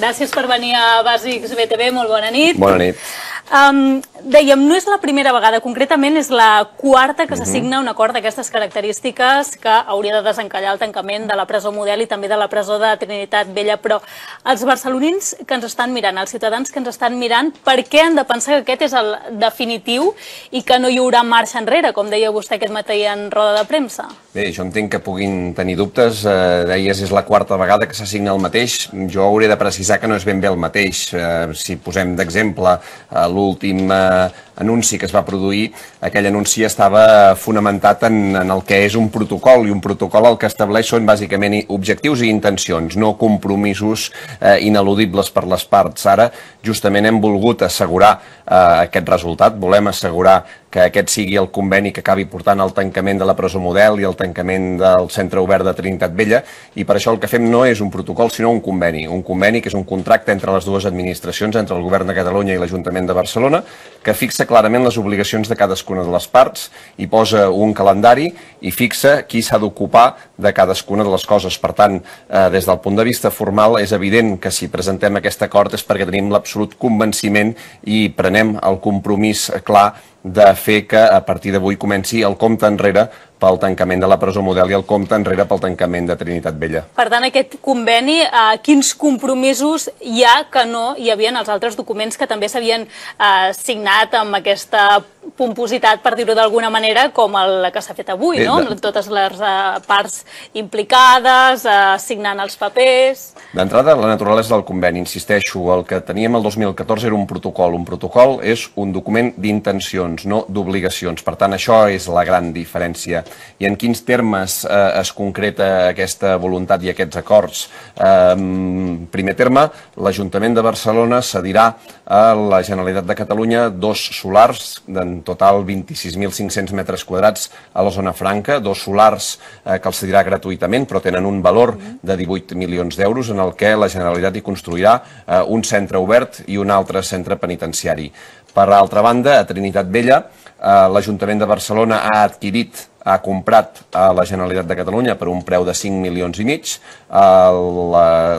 Gràcies per venir a Bàsics BTV, molt bona nit. Bona nit. Um, dèiem, no és la primera vegada, concretament és la quarta que s'assigna mhm. un acord d'aquestes característiques que hauria de desencallar el tancament de la presó model i també de la presó de Trinitat Vella, però els barcelonins que ens estan mirant, els ciutadans que ens estan mirant, per què han de pensar que aquest és el definitiu i que no hi haurà marxa enrere, com deia vostè aquest matí en roda de premsa? Bé, jo entenc que puguin tenir dubtes, eh, deies és la quarta vegada que s'assigna el mateix, jo hauré de precisar que no és ben bé el mateix, eh, si posem d'exemple eh, l'últim eh, anunci que es va produir, aquell anunci estava fonamentat en, en el que és un protocol, i un protocol el que estableix són bàsicament objectius i intencions, no compromisos eh, ineludibles per les parts. Ara, justament, hem volgut assegurar Eh, aquest resultat. Volem assegurar que aquest sigui el conveni que acabi portant al tancament de la presó model i al tancament del centre obert de Trinitat Vella i per això el que fem no és un protocol sinó un conveni, un conveni que és un contracte entre les dues administracions, entre el Govern de Catalunya i l'Ajuntament de Barcelona, que fixa clarament les obligacions de cadascuna de les parts i posa un calendari i fixa qui s'ha d'ocupar de cadascuna de les coses. Per tant, eh, des del punt de vista formal és evident que si presentem aquest acord és perquè tenim l'absolut convenciment i prenem reafirmem el compromís clar de fer que a partir d'avui comenci el compte enrere pel tancament de la presó model i el compte enrere pel tancament de Trinitat Vella. Per tant, aquest conveni, eh, quins compromisos hi ha que no hi havia en els altres documents que també s'havien eh, signat amb aquesta pompositat, per dir-ho d'alguna manera, com el, que s'ha fet avui, no? de... Totes les eh, parts implicades, eh, signant els papers... D'entrada, la naturalesa del conveni, insisteixo, el que teníem el 2014 era un protocol. Un protocol és un document d'intencions, no d'obligacions. Per tant, això és la gran diferència i en quins termes eh, es concreta aquesta voluntat i aquests acords. En primer terme, l'Ajuntament de Barcelona cedirà a la Generalitat de Catalunya dos solars d'en total 26.500 metres quadrats a la zona franca, dos solars eh, que els cedirà gratuïtament però tenen un valor de 18 milions d'euros en el que la Generalitat hi construirà eh, un centre obert i un altre centre penitenciari. Per altra banda, a Trinitat Vella, eh, l'Ajuntament de Barcelona ha adquirit ha comprat a la Generalitat de Catalunya per un preu de 5 milions i mig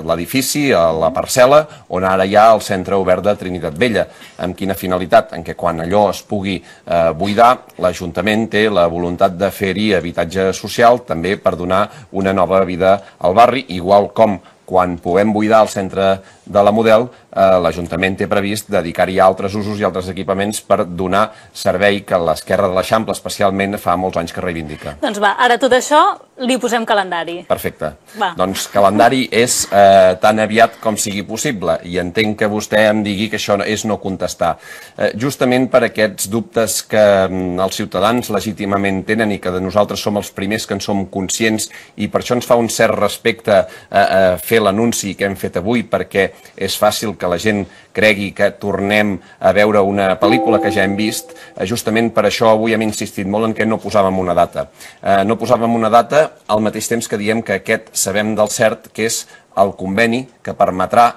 l'edifici, la parcel·la, on ara hi ha el centre obert de Trinitat Vella. Amb quina finalitat? En què quan allò es pugui eh, buidar, l'Ajuntament té la voluntat de fer-hi habitatge social, també per donar una nova vida al barri, igual com quan puguem buidar el centre de la model, eh, l'Ajuntament té previst dedicar-hi altres usos i altres equipaments per donar servei que l'esquerra de l'Eixample especialment fa molts anys que reivindica. Doncs va, ara tot això li posem calendari. Perfecte. Va. Doncs calendari és eh, tan aviat com sigui possible i entenc que vostè em digui que això és no contestar. Eh, justament per aquests dubtes que mm, els ciutadans legítimament tenen i que de nosaltres som els primers que en som conscients i per això ens fa un cert respecte eh, eh, fer l'anunci que hem fet avui perquè és fàcil que la gent cregui que tornem a veure una pel·lícula que ja hem vist. Eh, justament per això avui hem insistit molt en que no posàvem una data. Eh, no posàvem una data al mateix temps que diem que aquest sabem del cert que és el conveni que permetrà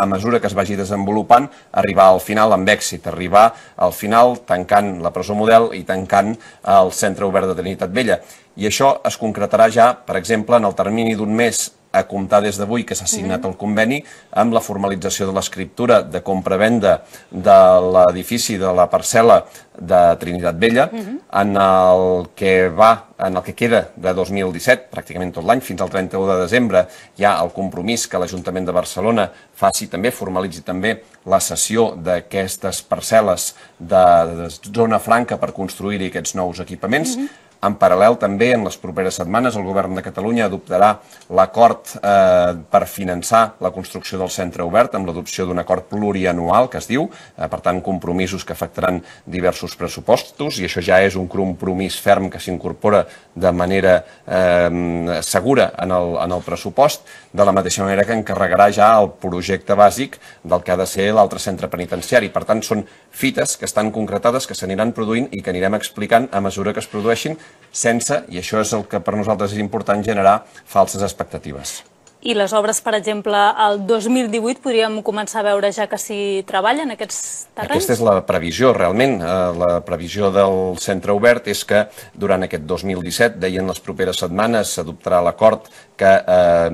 a mesura que es vagi desenvolupant, arribar al final amb èxit, arribar al final tancant la presó model i tancant el centre obert de Trinitat Vella. I això es concretarà ja, per exemple, en el termini d'un mes a comptar des d'avui que s'ha mhm. signat el conveni amb la formalització de l'escriptura de compra-venda de l'edifici de la parcel·la de Trinitat Vella mhm. en el que va en el que queda de 2017, pràcticament tot l'any, fins al 31 de desembre, hi ha el compromís que l'Ajuntament de Barcelona faci també, formalitzi també la cessió d'aquestes parcel·les de, de zona franca per construir-hi aquests nous equipaments. Uh mhm. -huh en paral·lel, també, en les properes setmanes, el Govern de Catalunya adoptarà l'acord eh, per finançar la construcció del centre obert amb l'adopció d'un acord plurianual, que es diu, eh, per tant, compromisos que afectaran diversos pressupostos, i això ja és un compromís ferm que s'incorpora de manera eh, segura en el, en el pressupost, de la mateixa manera que encarregarà ja el projecte bàsic del que ha de ser l'altre centre penitenciari. Per tant, són fites que estan concretades, que s'aniran produint i que anirem explicant a mesura que es produeixin sense, i això és el que per nosaltres és important, generar falses expectatives. I les obres, per exemple, el 2018 podríem començar a veure ja que s'hi treballa en aquests terrenys? Aquesta és la previsió, realment. Eh, la previsió del centre obert és que durant aquest 2017, deien les properes setmanes, s'adoptarà l'acord que eh,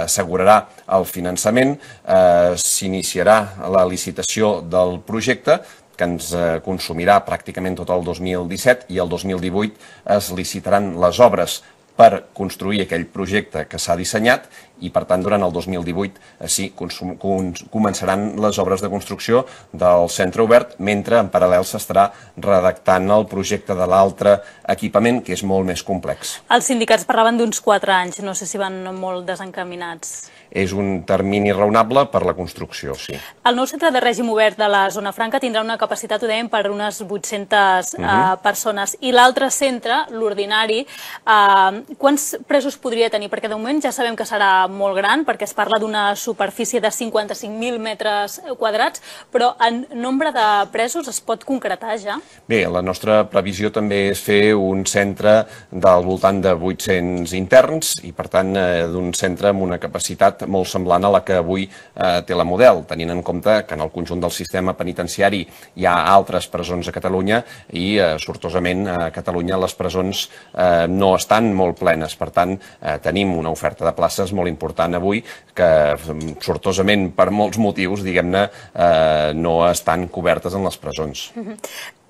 assegurarà el finançament, eh, s'iniciarà la licitació del projecte, que ens eh, consumirà pràcticament tot el 2017 i el 2018 es licitaran les obres per construir aquell projecte que s'ha dissenyat i, per tant, durant el 2018 eh, sí, començaran les obres de construcció del centre obert, mentre en paral·lel s'estarà redactant el projecte de l'altre equipament, que és molt més complex. Els sindicats parlaven d'uns 4 anys, no sé si van molt desencaminats és un termini raonable per la construcció, sí. El nou centre de règim obert de la Zona Franca tindrà una capacitat, ho dèiem, per unes 800 uh -huh. uh, persones. I l'altre centre, l'ordinari, uh, quants presos podria tenir? Perquè de moment ja sabem que serà molt gran, perquè es parla d'una superfície de 55.000 metres quadrats, però en nombre de presos es pot concretar ja? Bé, la nostra previsió també és fer un centre del voltant de 800 interns i, per tant, eh, d'un centre amb una capacitat molt semblant a la que avui eh, té la model, tenint en compte que en el conjunt del sistema penitenciari hi ha altres presons a Catalunya i, eh, sortosament, a Catalunya les presons eh, no estan molt plenes. Per tant, eh, tenim una oferta de places molt important avui que, mm, sortosament, per molts motius, diguem-ne, eh, no estan cobertes en les presons.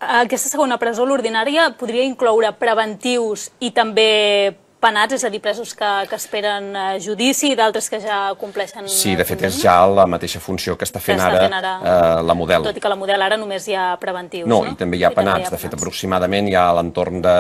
Aquesta segona presó, l'ordinària, podria incloure preventius i també penats, és a dir, presos que, que esperen eh, judici i d'altres que ja compleixen... Eh, sí, de fet, és ja la mateixa funció que està fent, que està fent ara, ara eh, la model. Tot i que la model ara només hi ha preventius, no? No, i també hi ha, penats. Hi ha penats. De fet, aproximadament hi ha a l'entorn de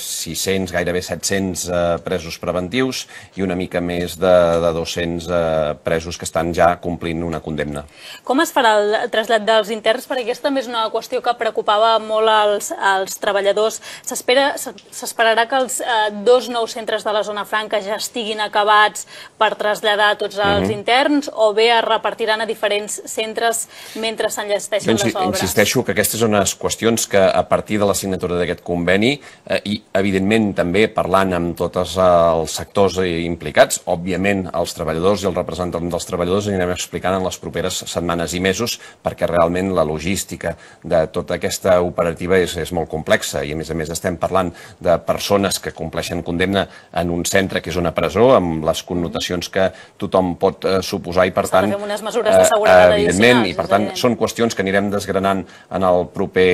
600, gairebé 700 eh, presos preventius i una mica més de, de 200 eh, presos que estan ja complint una condemna. Com es farà el trasllat dels interns? Perquè aquesta també és una qüestió que preocupava molt als, als treballadors. S'esperarà que els eh, dos nous centres de la zona franca ja estiguin acabats per traslladar tots els uh mhm. -huh. interns o bé es repartiran a diferents centres mentre s'enllesteixen doncs, les obres? Insisteixo que aquestes són les qüestions que a partir de la signatura d'aquest conveni eh, i evidentment també parlant amb tots eh, els sectors implicats, òbviament els treballadors i els representants dels treballadors anirem explicant en les properes setmanes i mesos perquè realment la logística de tota aquesta operativa és, és molt complexa i a més a més estem parlant de persones que compleixen condemna en un centre que és una presó, amb les connotacions que tothom pot eh, suposar i per tant... Fem unes mesures de seguretat eh, Evidentment, i per tant són qüestions que anirem desgranant en, el proper,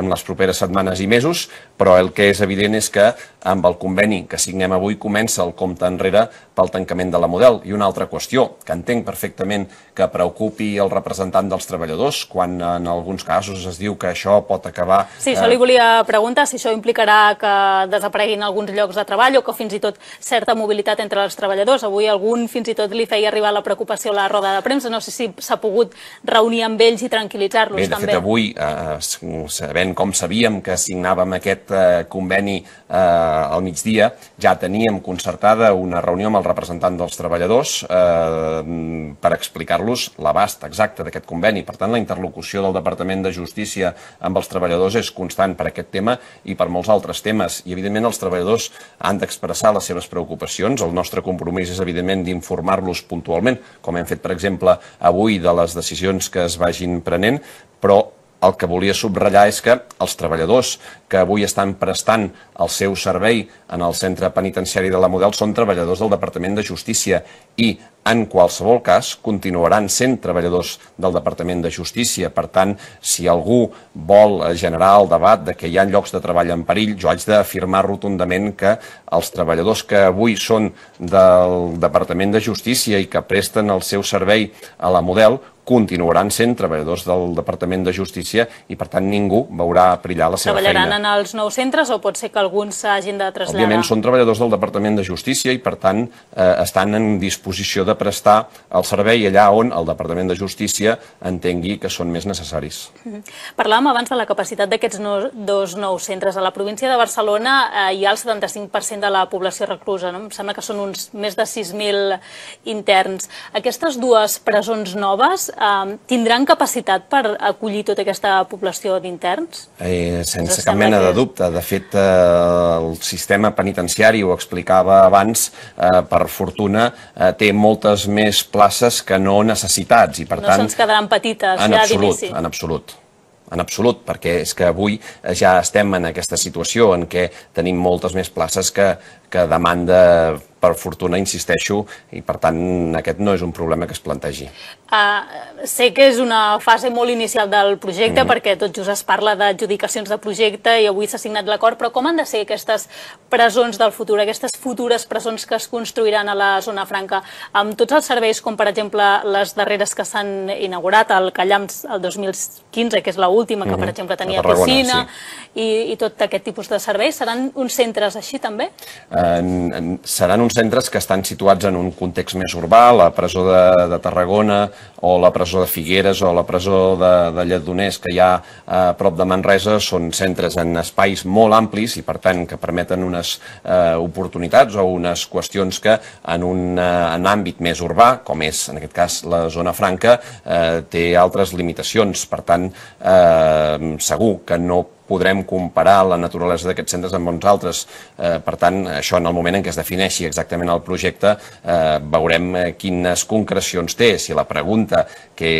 en les properes setmanes i mesos, però el que és evident és que amb el conveni que signem avui comença el compte enrere pel tancament de la model. I una altra qüestió, que entenc perfectament que preocupi el representant dels treballadors, quan en alguns casos es diu que això pot acabar... Sí, això eh, li volia preguntar si això implicarà que desapareguin alguns llocs de treball o que fins i tot certa mobilitat entre els treballadors. Avui algun fins i tot li feia arribar la preocupació a la roda de premsa. No sé si s'ha pogut reunir amb ells i tranquil·litzar-los també. Bé, de fet, avui, eh, sabent com sabíem que signàvem aquest eh, conveni eh, Eh, al migdia ja teníem concertada una reunió amb el representant dels treballadors eh, per explicar-los l'abast exacte d'aquest conveni. Per tant, la interlocució del Departament de Justícia amb els treballadors és constant per aquest tema i per molts altres temes. I, evidentment, els treballadors han d'expressar les seves preocupacions. El nostre compromís és, evidentment, d'informar-los puntualment, com hem fet, per exemple, avui de les decisions que es vagin prenent, però el que volia subratllar és que els treballadors que avui estan prestant el seu servei en el centre penitenciari de la Model són treballadors del Departament de Justícia i, en qualsevol cas, continuaran sent treballadors del Departament de Justícia. Per tant, si algú vol generar el debat de que hi ha llocs de treball en perill, jo haig d'afirmar rotundament que els treballadors que avui són del Departament de Justícia i que presten el seu servei a la Model continuaran sent treballadors del Departament de Justícia i, per tant, ningú veurà prillar la seva Treballaran feina. Treballaran en els nous centres o pot ser que alguns s'hagin de traslladar? Òbviament, són treballadors del Departament de Justícia i, per tant, eh, estan en disposició de prestar el servei allà on el Departament de Justícia entengui que són més necessaris. Mhm. Parlàvem abans de la capacitat d'aquests no, dos nous centres. A la província de Barcelona eh, hi ha el 75% de la població reclusa. No? Em sembla que són uns més de 6.000 interns. Aquestes dues presons noves Um, tindran capacitat per acollir tota aquesta població d'interns? Eh, sense cap mena de dubte. De fet, eh, el sistema penitenciari, ho explicava abans, eh, per fortuna, eh, té moltes més places que no necessitats. I, per no se'ns quedaran petites, en ja absolut, En absolut en absolut, perquè és que avui eh, ja estem en aquesta situació en què tenim moltes més places que, que demanda per fortuna insisteixo i per tant aquest no és un problema que es plantegi. Uh, sé que és una fase molt inicial del projecte mm. perquè tot just es parla d'adjudicacions de projecte i avui s'ha signat l'acord, però com han de ser aquestes presons del futur, aquestes futures presons que es construiran a la zona franca amb tots els serveis com per exemple les darreres que s'han inaugurat al Callams el 2015, que és la última que mm -hmm. per mm-hmm. exemple tenia piscina sí. i, i tot aquest tipus de serveis, seran uns centres així també? Uh, seran uns centres que estan situats en un context més urbà, la presó de, de Tarragona o la presó de Figueres o la presó de, de Lledoners que hi ha eh, a prop de Manresa són centres en espais molt amplis i per tant que permeten unes eh, oportunitats o unes qüestions que en un eh, en àmbit més urbà, com és en aquest cas la zona franca, eh, té altres limitacions. Per tant, eh, segur que no podrem comparar la naturalesa d'aquests centres amb uns altres. Eh, per tant, això en el moment en què es defineixi exactament el projecte, eh, veurem eh, quines concrecions té, si la pregunta que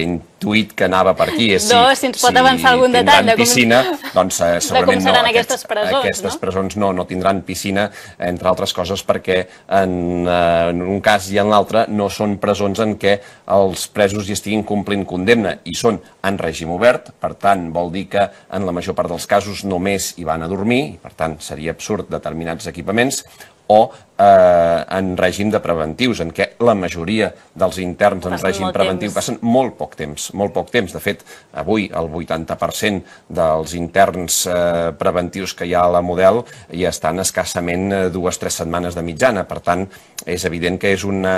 intuït que anava per aquí. És no, si, si ens pot si avançar algun detall. De piscina, com... doncs eh, segurament no. aquestes presons, aquestes no? presons no, no tindran piscina, entre altres coses perquè en, eh, en un cas i en l'altre no són presons en què els presos hi estiguin complint condemna i són en règim obert, per tant vol dir que en la major part dels casos només hi van a dormir, per tant seria absurd determinats equipaments, o eh, en règim de preventius, en què la majoria dels interns en règim preventiu temps. passen molt poc temps, molt poc temps. De fet, avui el 80% dels interns eh, preventius que hi ha a la model ja estan escassament eh, dues o tres setmanes de mitjana. Per tant, és evident que és una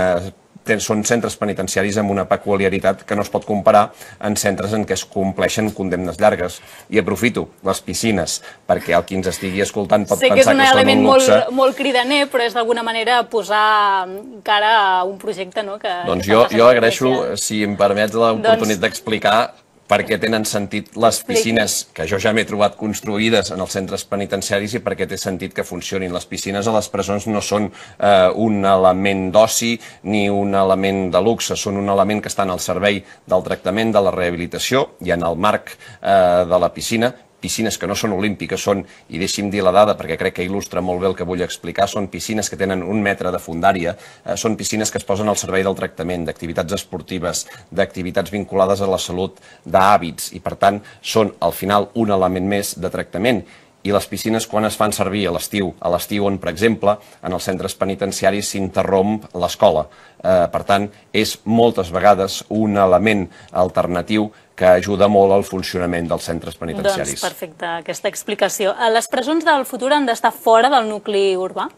són centres penitenciaris amb una peculiaritat que no es pot comparar en centres en què es compleixen condemnes llargues. I aprofito les piscines, perquè el qui ens estigui escoltant pot sí, pensar que, és un que element un Molt, molt cridaner, però és d'alguna manera posar cara a un projecte no, que... Doncs jo, jo agraeixo, si em permets l'oportunitat doncs... d'explicar per què tenen sentit les piscines, que jo ja m'he trobat construïdes en els centres penitenciaris, i per què té sentit que funcionin. Les piscines a les presons no són eh, un element d'oci ni un element de luxe, són un element que està en el servei del tractament, de la rehabilitació i en el marc eh, de la piscina piscines que no són olímpiques, són, i deixi'm dir la dada perquè crec que il·lustra molt bé el que vull explicar, són piscines que tenen un metre de fundària, eh, són piscines que es posen al servei del tractament d'activitats esportives, d'activitats vinculades a la salut, d'hàbits, i per tant són al final un element més de tractament i les piscines quan es fan servir a l'estiu, a l'estiu on, per exemple, en els centres penitenciaris s'interromp l'escola. Eh, per tant, és moltes vegades un element alternatiu que ajuda molt al funcionament dels centres penitenciaris. Doncs perfecte, aquesta explicació. Eh, les presons del futur han d'estar fora del nucli urbà?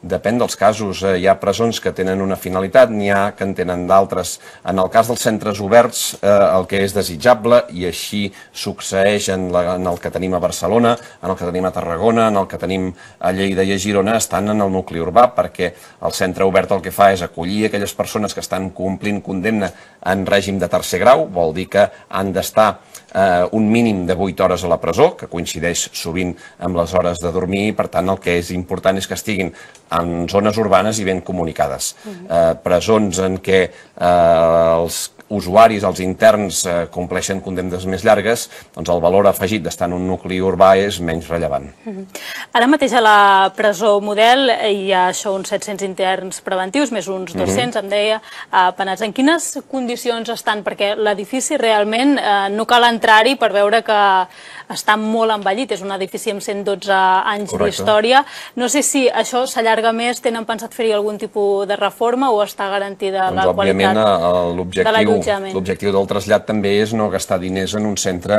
Depèn dels casos. Eh, hi ha presons que tenen una finalitat, n'hi ha que en tenen d'altres. En el cas dels centres oberts, eh, el que és desitjable, i així succeeix en, la, en el que tenim a Barcelona, en el que tenim a Tarragona, en el que tenim a Lleida i a Girona, estan en el nucli urbà, perquè el centre obert el que fa és acollir aquelles persones que estan complint condemna en règim de tercer grau, vol dir que han d'estar eh, un mínim de 8 hores a la presó, que coincideix sovint amb les hores de dormir, i per tant el que és important és que estiguin en zones urbanes i ben comunicades. Uh -huh. eh, presons en què eh, els usuaris, els interns, eh, compleixen condemnes més llargues, doncs el valor afegit d'estar en un nucli urbà és menys rellevant. Mm -hmm. Ara mateix a la presó model hi ha això, uns 700 interns preventius, més uns 200, mm -hmm. em deia, eh, penats. En quines condicions estan? Perquè l'edifici realment eh, no cal entrar-hi per veure que està molt envellit, és un edifici amb 112 anys d'història. No sé si això s'allarga més, tenen pensat fer-hi algun tipus de reforma o està garantida doncs, la qualitat eh, de l'edifici? L'objectiu L'objectiu del trasllat també és no gastar diners en un centre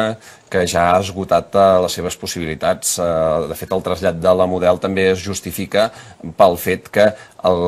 que ja ha esgotat eh, les seves possibilitats. Eh, de fet, el trasllat de la model també es justifica pel fet que el,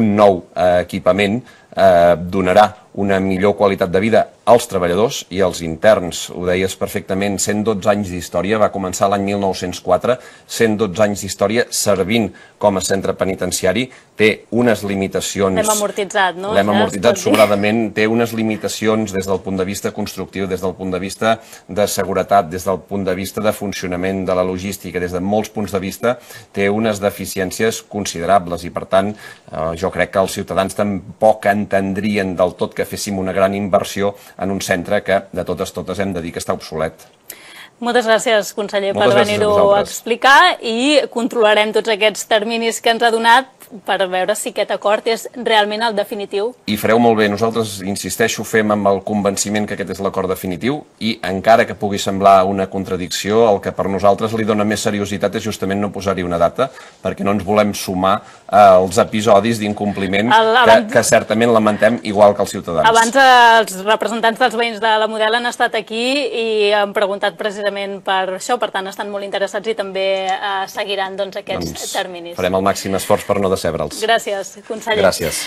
un nou eh, equipament eh, donarà una millor qualitat de vida als treballadors i als interns. Ho deies perfectament, 112 anys d'història, va començar l'any 1904, 112 anys d'història servint com a centre penitenciari, té unes limitacions... L'hem amortitzat, no? L'hem amortitzat sobradament, té unes limitacions des del punt de vista constructiu, des del punt de vista de seguretat, des del punt de vista de funcionament de la logística, des de molts punts de vista, té unes deficiències considerables i, per tant, eh, jo crec que els ciutadans tampoc entendrien del tot que féssim una gran inversió en un centre que, de totes, totes hem de dir que està obsolet. Moltes gràcies, conseller, Moltes per venir-ho a, a explicar i controlarem tots aquests terminis que ens ha donat per veure si aquest acord és realment el definitiu. I fareu molt bé. Nosaltres, insisteixo, fem amb el convenciment que aquest és l'acord definitiu i encara que pugui semblar una contradicció, el que per nosaltres li dona més seriositat és justament no posar-hi una data perquè no ens volem sumar als episodis d'incompliment que, que certament lamentem igual que els ciutadans. Abans els representants dels veïns de la Model han estat aquí i han preguntat precisament per això, per tant estan molt interessats i també eh, seguiran doncs, aquests doncs, terminis. Farem el màxim esforç per no decebre'ls. Gràcies, conseller. Gràcies.